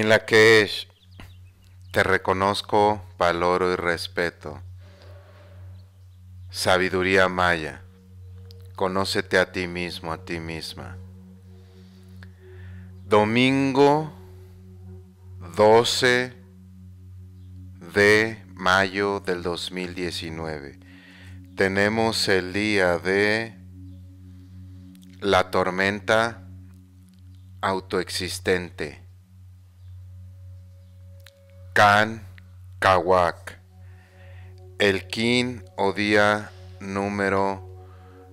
en la que es, te reconozco, valoro y respeto. Sabiduría maya, conócete a ti mismo, a ti misma. Domingo 12 de mayo del 2019. Tenemos el día de la tormenta autoexistente. Can Kawak. El Kin o día número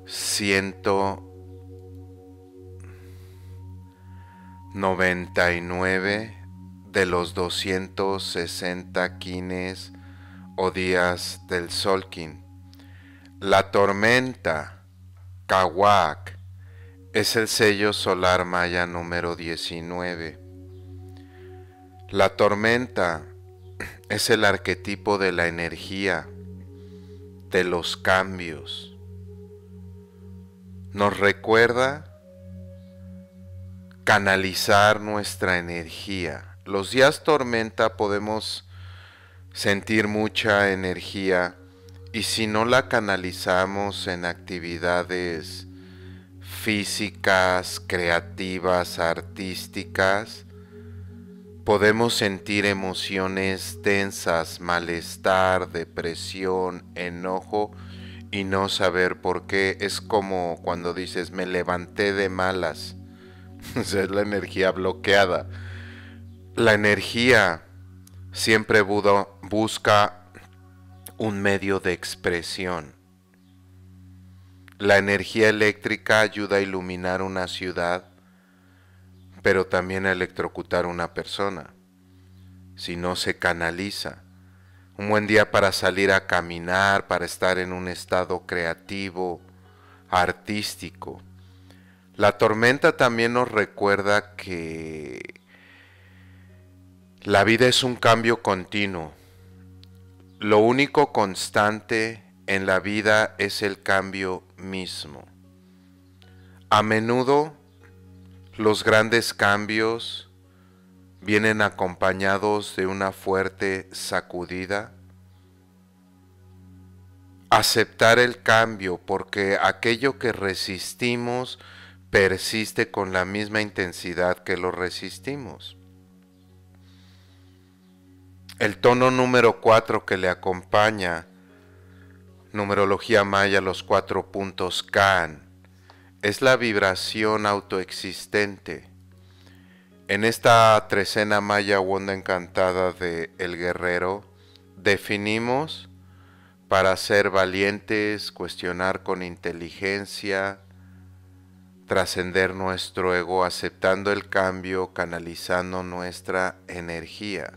199 de los 260 quines o días del Solkin. La tormenta Kawak es el sello solar maya número 19. La tormenta es el arquetipo de la energía, de los cambios. Nos recuerda canalizar nuestra energía. Los días tormenta podemos sentir mucha energía y si no la canalizamos en actividades físicas, creativas, artísticas, Podemos sentir emociones tensas, malestar, depresión, enojo y no saber por qué. Es como cuando dices, me levanté de malas. es la energía bloqueada. La energía siempre busca un medio de expresión. La energía eléctrica ayuda a iluminar una ciudad pero también a electrocutar una persona, si no se canaliza. Un buen día para salir a caminar, para estar en un estado creativo, artístico. La tormenta también nos recuerda que la vida es un cambio continuo. Lo único constante en la vida es el cambio mismo. A menudo los grandes cambios vienen acompañados de una fuerte sacudida. Aceptar el cambio porque aquello que resistimos persiste con la misma intensidad que lo resistimos. El tono número 4 que le acompaña, numerología maya, los cuatro puntos caen es la vibración autoexistente. En esta trecena maya Wanda encantada de El Guerrero, definimos para ser valientes, cuestionar con inteligencia, trascender nuestro ego aceptando el cambio, canalizando nuestra energía.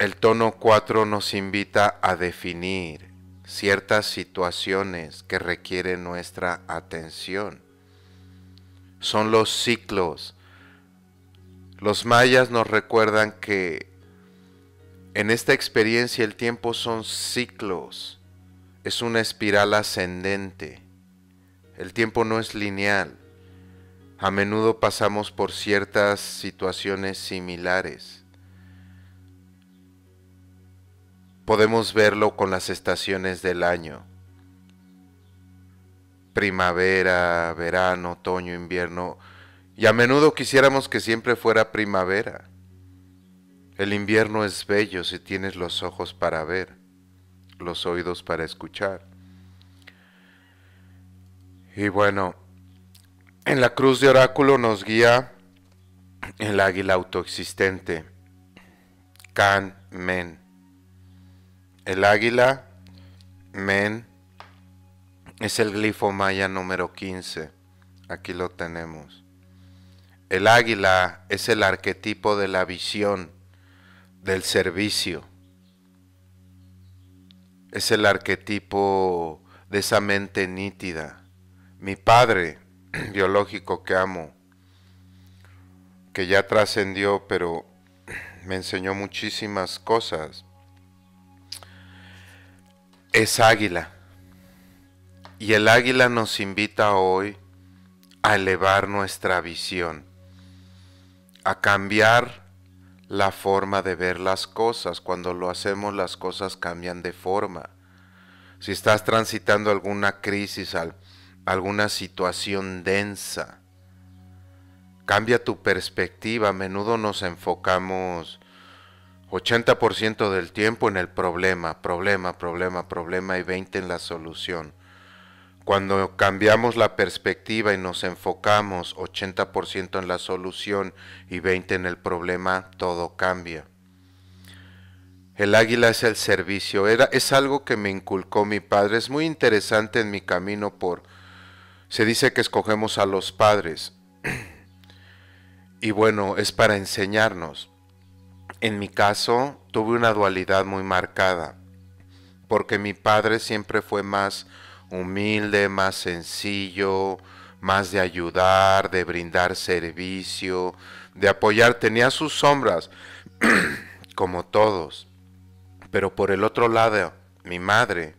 El tono 4 nos invita a definir, ciertas situaciones que requieren nuestra atención. Son los ciclos. Los mayas nos recuerdan que en esta experiencia el tiempo son ciclos. Es una espiral ascendente. El tiempo no es lineal. A menudo pasamos por ciertas situaciones similares Podemos verlo con las estaciones del año. Primavera, verano, otoño, invierno. Y a menudo quisiéramos que siempre fuera primavera. El invierno es bello si tienes los ojos para ver, los oídos para escuchar. Y bueno, en la cruz de oráculo nos guía el águila autoexistente. Can, men. El águila, men, es el glifo maya número 15. Aquí lo tenemos. El águila es el arquetipo de la visión, del servicio. Es el arquetipo de esa mente nítida. Mi padre biológico que amo, que ya trascendió, pero me enseñó muchísimas cosas es águila. Y el águila nos invita hoy a elevar nuestra visión, a cambiar la forma de ver las cosas. Cuando lo hacemos las cosas cambian de forma. Si estás transitando alguna crisis, alguna situación densa, cambia tu perspectiva. A menudo nos enfocamos 80% del tiempo en el problema, problema, problema, problema y 20 en la solución. Cuando cambiamos la perspectiva y nos enfocamos 80% en la solución y 20 en el problema, todo cambia. El águila es el servicio, Era, es algo que me inculcó mi padre, es muy interesante en mi camino por... Se dice que escogemos a los padres y bueno, es para enseñarnos en mi caso, tuve una dualidad muy marcada, porque mi padre siempre fue más humilde, más sencillo, más de ayudar, de brindar servicio, de apoyar. Tenía sus sombras, como todos. Pero por el otro lado, mi madre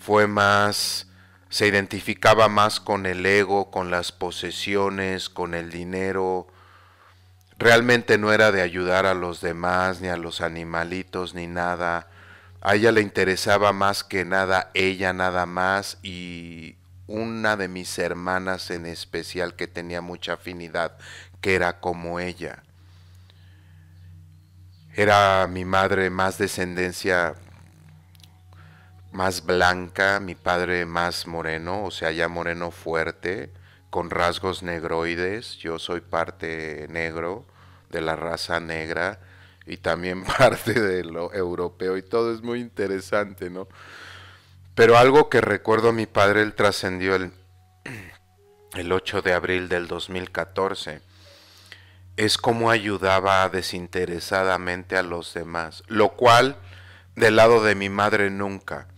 fue más, se identificaba más con el ego, con las posesiones, con el dinero, realmente no era de ayudar a los demás, ni a los animalitos, ni nada. A ella le interesaba más que nada ella nada más y una de mis hermanas en especial que tenía mucha afinidad, que era como ella. Era mi madre más descendencia más blanca, mi padre más moreno, o sea, ya moreno fuerte con rasgos negroides, yo soy parte negro de la raza negra y también parte de lo europeo y todo es muy interesante, ¿no? Pero algo que recuerdo a mi padre, él trascendió el, el 8 de abril del 2014, es como ayudaba desinteresadamente a los demás, lo cual del lado de mi madre nunca.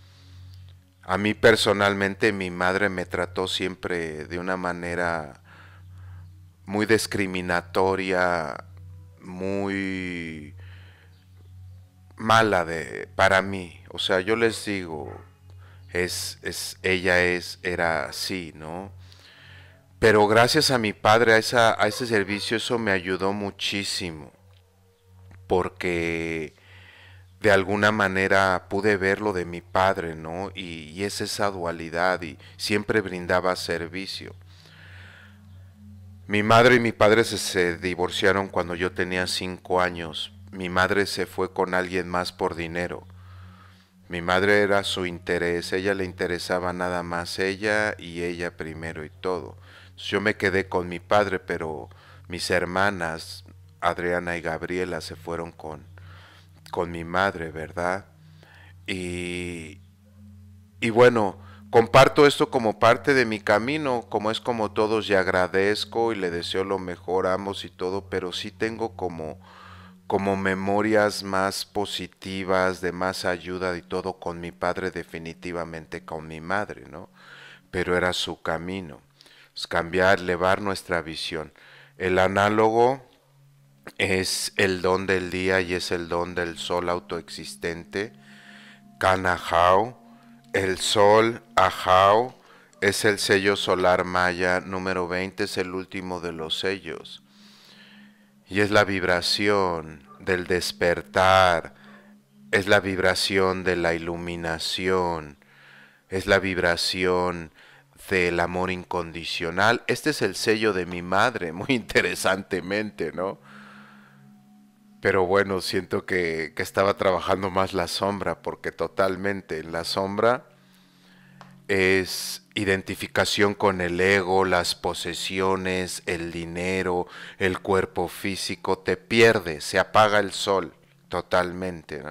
A mí personalmente mi madre me trató siempre de una manera muy discriminatoria, muy mala de para mí. O sea, yo les digo, es, es ella es era así, ¿no? Pero gracias a mi padre a a ese servicio eso me ayudó muchísimo porque de alguna manera pude ver lo de mi padre, ¿no? Y, es esa dualidad y siempre brindaba servicio. Mi madre y mi padre se, divorciaron cuando yo tenía cinco años. Mi madre se fue con alguien más por dinero. Mi madre era su interés, ella le interesaba nada más ella y ella primero y todo. Yo me quedé con mi padre, pero mis hermanas, Adriana y Gabriela, se fueron con, con mi madre, ¿verdad? Y, y bueno, comparto esto como parte de mi camino, como es como todos, y agradezco y le deseo lo mejor a ambos y todo, pero sí tengo como, como memorias más positivas, de más ayuda y todo con mi padre, definitivamente con mi madre, ¿no? Pero era su camino, cambiar, elevar nuestra visión. El análogo es el don del día y es el don del sol autoexistente. Kanahau, el sol, Ahau, es el sello solar maya número 20, es el último de los sellos. Y es la vibración del despertar, es la vibración de la iluminación, es la vibración del amor incondicional. Este es el sello de mi madre, muy interesantemente, ¿no? pero bueno, siento que, estaba trabajando más la sombra, porque totalmente la sombra es identificación con el ego, las posesiones, el dinero, el cuerpo físico, te pierde, se apaga el sol totalmente.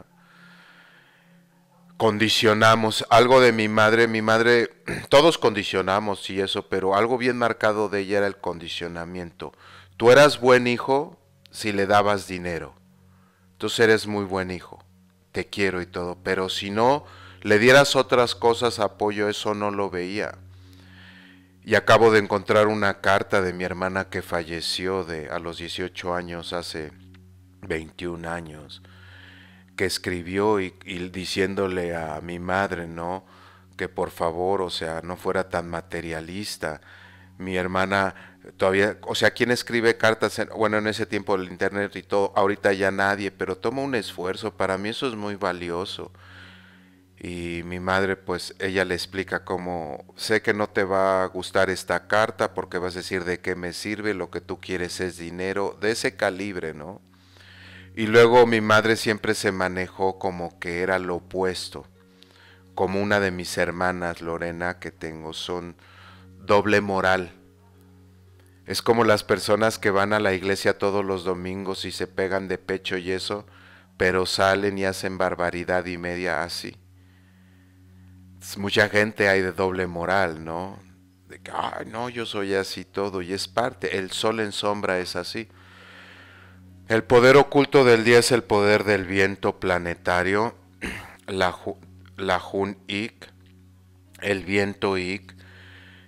Condicionamos algo de mi madre, mi madre, todos condicionamos y eso, pero algo bien marcado de ella era el condicionamiento. Tú eras buen hijo si le dabas dinero Tú eres muy buen hijo, te quiero y todo, pero si no le dieras otras cosas apoyo, eso no lo veía. Y acabo de encontrar una carta de mi hermana que falleció de, a los 18 años, hace 21 años, que escribió y, y diciéndole a mi madre, ¿no? Que por favor, o sea, no fuera tan materialista. Mi hermana Todavía, o sea, ¿quién escribe cartas? bueno, en ese tiempo el internet y todo, ahorita ya nadie, pero toma un esfuerzo, para mí eso es muy valioso. Y mi madre, pues, ella le explica cómo, sé que no te va a gustar esta carta porque vas a decir de qué me sirve, lo que tú quieres es dinero, de ese calibre, ¿no? Y luego mi madre siempre se manejó como que era lo opuesto, como una de mis hermanas, Lorena, que tengo, son doble moral es como las personas que van a la iglesia todos los domingos y se pegan de pecho y eso, pero salen y hacen barbaridad y media así. mucha gente hay de doble moral, ¿no? De que, ay, no, yo soy así todo y es parte. El sol en sombra es así. El poder oculto del día es el poder del viento planetario, la, la Ik, el viento Ik,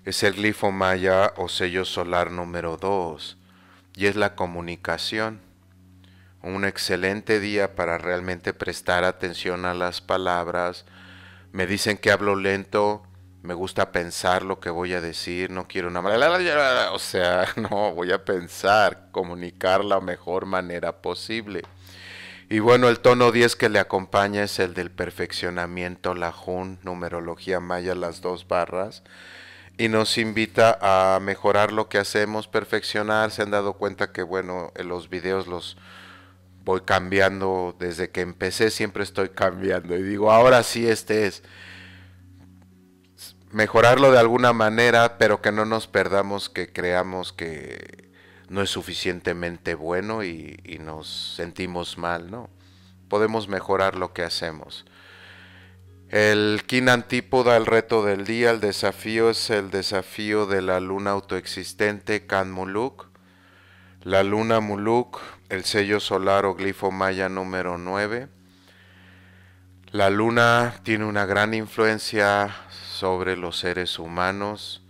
es el glifo maya o sello solar número 2 y es la comunicación. Un excelente día para realmente prestar atención a las palabras. Me dicen que hablo lento, me gusta pensar lo que voy a decir, no quiero una o sea, no, voy a pensar, comunicar la mejor manera posible. Y bueno, el tono 10 que le acompaña es el del perfeccionamiento, la Jun, numerología maya, las dos barras y nos invita a mejorar lo que hacemos, perfeccionar. Se han dado cuenta que, bueno, los videos los voy cambiando desde que empecé, siempre estoy cambiando. Y digo, ahora sí, este es. Mejorarlo de alguna manera, pero que no nos perdamos, que creamos que no es suficientemente bueno y, y nos sentimos mal, ¿no? Podemos mejorar lo que hacemos. El Kin Antípoda, el reto del día, el desafío es el desafío de la luna autoexistente Kan Muluk. La luna Muluk, el sello solar o glifo maya número 9. La luna tiene una gran influencia sobre los seres humanos.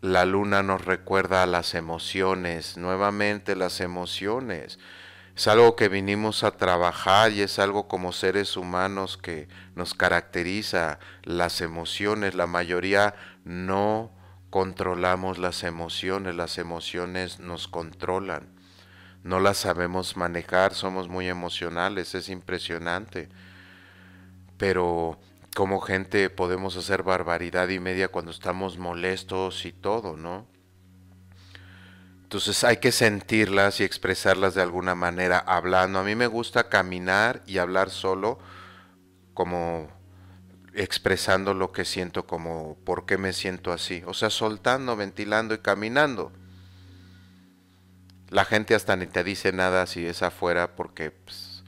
La luna nos recuerda a las emociones, nuevamente las emociones es algo que vinimos a trabajar y es algo como seres humanos que nos caracteriza las emociones. La mayoría no controlamos las emociones, las emociones nos controlan. No las sabemos manejar, somos muy emocionales, es impresionante. Pero como gente podemos hacer barbaridad y media cuando estamos molestos y todo, ¿no? Entonces hay que sentirlas y expresarlas de alguna manera hablando. A mí me gusta caminar y hablar solo como expresando lo que siento, como por qué me siento así. O sea, soltando, ventilando y caminando. La gente hasta ni te dice nada si es afuera porque pues,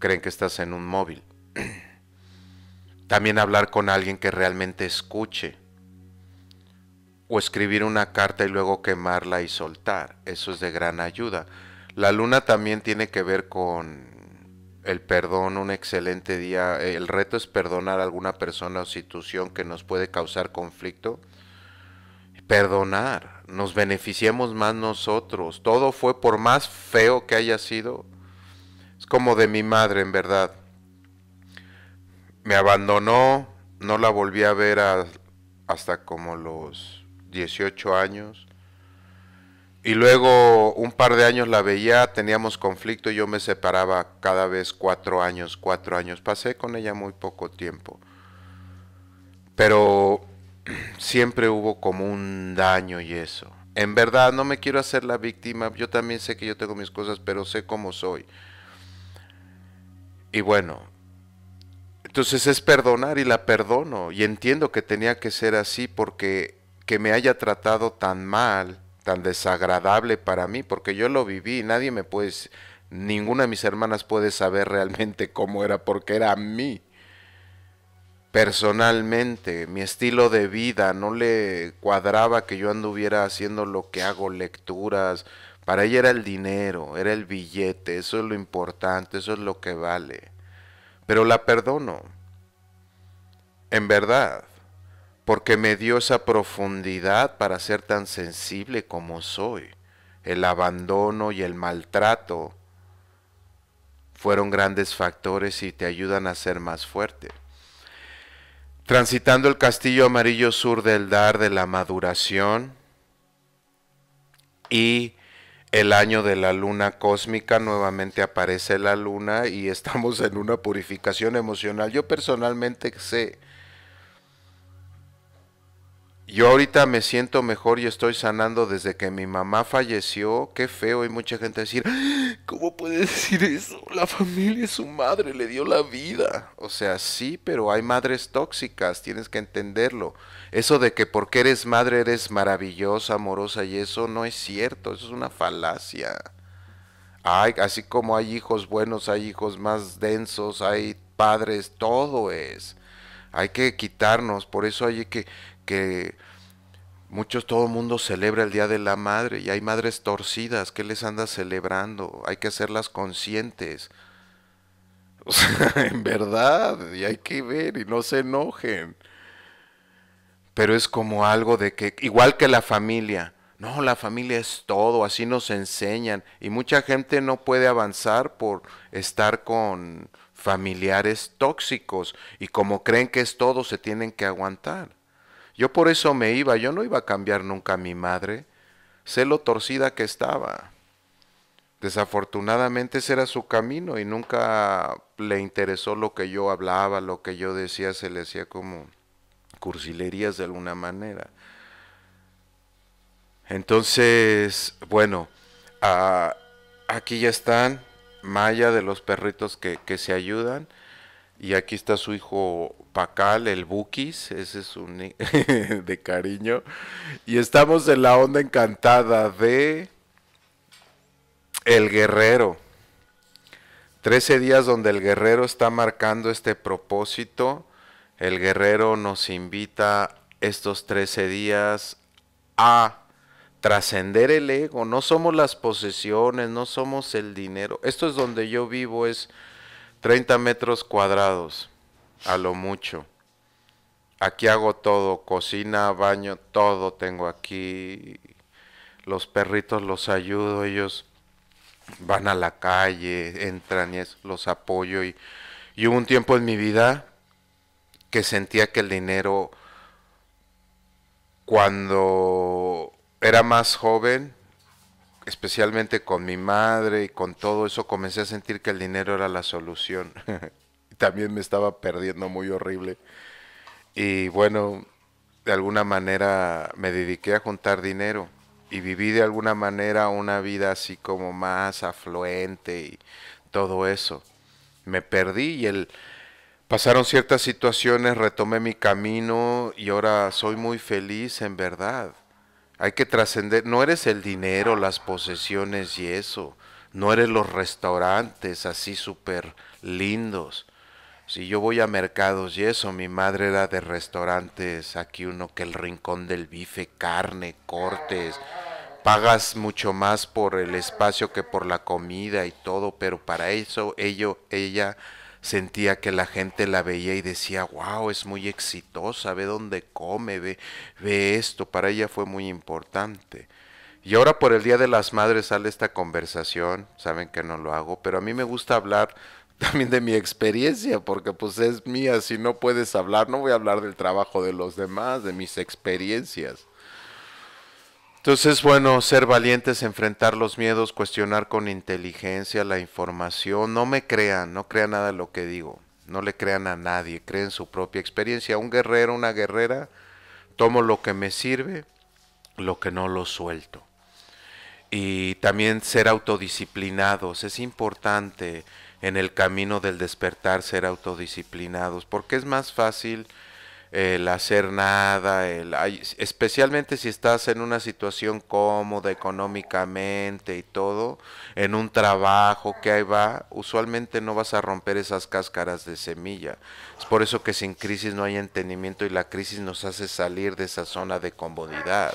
creen que estás en un móvil. También hablar con alguien que realmente escuche o escribir una carta y luego quemarla y soltar. Eso es de gran ayuda. La luna también tiene que ver con el perdón, un excelente día. El reto es perdonar a alguna persona o situación que nos puede causar conflicto. Perdonar, nos beneficiemos más nosotros. Todo fue por más feo que haya sido. Es como de mi madre, en verdad. Me abandonó, no la volví a ver hasta como los 18 años. Y luego un par de años la veía, teníamos conflicto, yo me separaba cada vez cuatro años, cuatro años. Pasé con ella muy poco tiempo. Pero siempre hubo como un daño y eso. En verdad no me quiero hacer la víctima, yo también sé que yo tengo mis cosas, pero sé cómo soy. Y bueno, entonces es perdonar y la perdono. Y entiendo que tenía que ser así porque que me haya tratado tan mal, tan desagradable para mí, porque yo lo viví, nadie me puede, ninguna de mis hermanas puede saber realmente cómo era, porque era a mí personalmente, mi estilo de vida, no le cuadraba que yo anduviera haciendo lo que hago, lecturas. Para ella era el dinero, era el billete, eso es lo importante, eso es lo que vale. Pero la perdono. En verdad porque me dio esa profundidad para ser tan sensible como soy. El abandono y el maltrato fueron grandes factores y te ayudan a ser más fuerte. Transitando el castillo amarillo sur del dar de la maduración y el año de la luna cósmica, nuevamente aparece la luna y estamos en una purificación emocional. Yo personalmente sé yo ahorita me siento mejor y estoy sanando desde que mi mamá falleció. Qué feo. hay mucha gente decir, ah, ¿cómo puede decir eso? La familia es su madre, le dio la vida. O sea, sí, pero hay madres tóxicas, tienes que entenderlo. Eso de que porque eres madre eres maravillosa, amorosa y eso no es cierto, eso es una falacia. Ay, así como hay hijos buenos, hay hijos más densos, hay padres, todo es. Hay que quitarnos, por eso hay que que muchos, todo el mundo celebra el Día de la Madre y hay madres torcidas, que les anda celebrando? Hay que hacerlas conscientes. O sea, en verdad, y hay que ver y no se enojen. Pero es como algo de que, igual que la familia, no, la familia es todo, así nos enseñan. Y mucha gente no puede avanzar por estar con familiares tóxicos. Y como creen que es todo, se tienen que aguantar. Yo por eso me iba, yo no iba a cambiar nunca a mi madre, sé lo torcida que estaba. Desafortunadamente ese era su camino y nunca le interesó lo que yo hablaba, lo que yo decía, se le hacía como cursilerías de alguna manera. Entonces, bueno, ah, aquí ya están Maya de los perritos que, que se ayudan. Y aquí está su hijo Pacal, el buquis ese es un de cariño. Y estamos en la onda encantada de El Guerrero. Trece días donde el guerrero está marcando este propósito. El guerrero nos invita estos trece días a trascender el ego. No somos las posesiones, no somos el dinero. Esto es donde yo vivo, es 30 metros cuadrados, a lo mucho. Aquí hago todo, cocina, baño, todo tengo aquí. Los perritos los ayudo, ellos van a la calle, entran y los apoyo. y hubo un tiempo en mi vida que sentía que el dinero, cuando era más joven, especialmente con mi madre y con todo eso, comencé a sentir que el dinero era la solución. También me estaba perdiendo muy horrible. Y bueno, de alguna manera me dediqué a juntar dinero y viví de alguna manera una vida así como más afluente y todo eso. Me perdí y el... Pasaron ciertas situaciones, retomé mi camino y ahora soy muy feliz en verdad. Hay que trascender, no eres el dinero, las posesiones y eso, no eres los restaurantes así súper lindos. Si yo voy a mercados y eso, mi madre era de restaurantes, aquí uno que el rincón del bife, carne, cortes, pagas mucho más por el espacio que por la comida y todo, pero para eso ello, ella sentía que la gente la veía y decía, wow, es muy exitosa, ve dónde come, ve, ve esto, para ella fue muy importante. Y ahora por el Día de las Madres sale esta conversación, saben que no lo hago, pero a mí me gusta hablar también de mi experiencia, porque pues es mía, si no puedes hablar, no voy a hablar del trabajo de los demás, de mis experiencias. Entonces es bueno ser valientes, enfrentar los miedos, cuestionar con inteligencia la información. No me crean, no crean nada de lo que digo. No le crean a nadie, creen su propia experiencia. Un guerrero, una guerrera, tomo lo que me sirve, lo que no lo suelto. Y también ser autodisciplinados. Es importante en el camino del despertar ser autodisciplinados, porque es más fácil el hacer nada, el, especialmente si estás en una situación cómoda económicamente y todo, en un trabajo que ahí va, usualmente no vas a romper esas cáscaras de semilla. Es por eso que sin crisis no hay entendimiento y la crisis nos hace salir de esa zona de comodidad.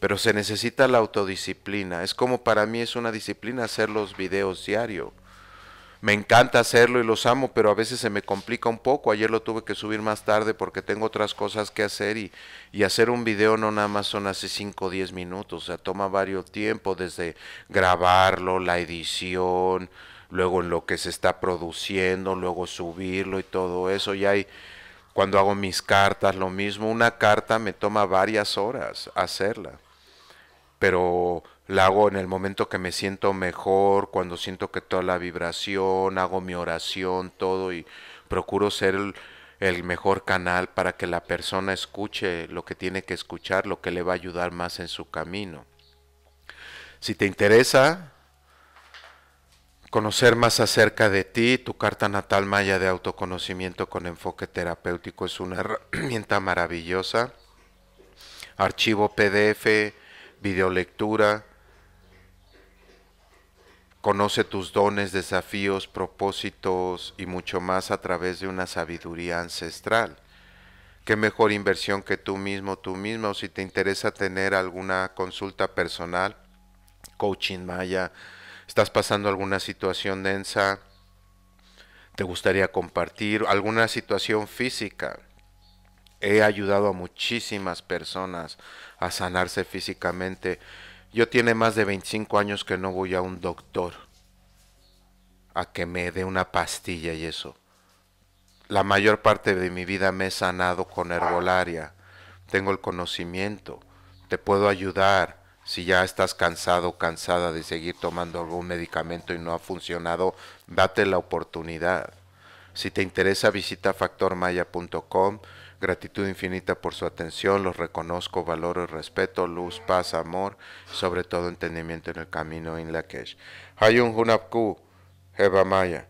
Pero se necesita la autodisciplina. Es como para mí es una disciplina hacer los videos diarios, me encanta hacerlo y los amo, pero a veces se me complica un poco. Ayer lo tuve que subir más tarde porque tengo otras cosas que hacer y, hacer un video no nada más son hace 5 o 10 minutos, o sea, toma varios tiempo desde grabarlo, la edición, luego en lo que se está produciendo, luego subirlo y todo eso. Y hay, cuando hago mis cartas, lo mismo, una carta me toma varias horas hacerla, pero la hago en el momento que me siento mejor, cuando siento que toda la vibración, hago mi oración, todo y procuro ser el, mejor canal para que la persona escuche lo que tiene que escuchar, lo que le va a ayudar más en su camino. Si te interesa conocer más acerca de ti, tu carta natal maya de autoconocimiento con enfoque terapéutico es una herramienta maravillosa. Archivo PDF, videolectura, Conoce tus dones, desafíos, propósitos y mucho más a través de una sabiduría ancestral. Qué mejor inversión que tú mismo, tú misma, o si te interesa tener alguna consulta personal, coaching maya, estás pasando alguna situación densa, te gustaría compartir, alguna situación física. He ayudado a muchísimas personas a sanarse físicamente yo tiene más de 25 años que no voy a un doctor a que me dé una pastilla y eso. La mayor parte de mi vida me he sanado con herbolaria. Tengo el conocimiento. Te puedo ayudar si ya estás cansado, o cansada de seguir tomando algún medicamento y no ha funcionado, date la oportunidad. Si te interesa, visita factormaya.com. Gratitud infinita por su atención, los reconozco, valoro y respeto, luz, paz, amor, sobre todo entendimiento en el camino en la Hayun Hunapku, Hebamaya,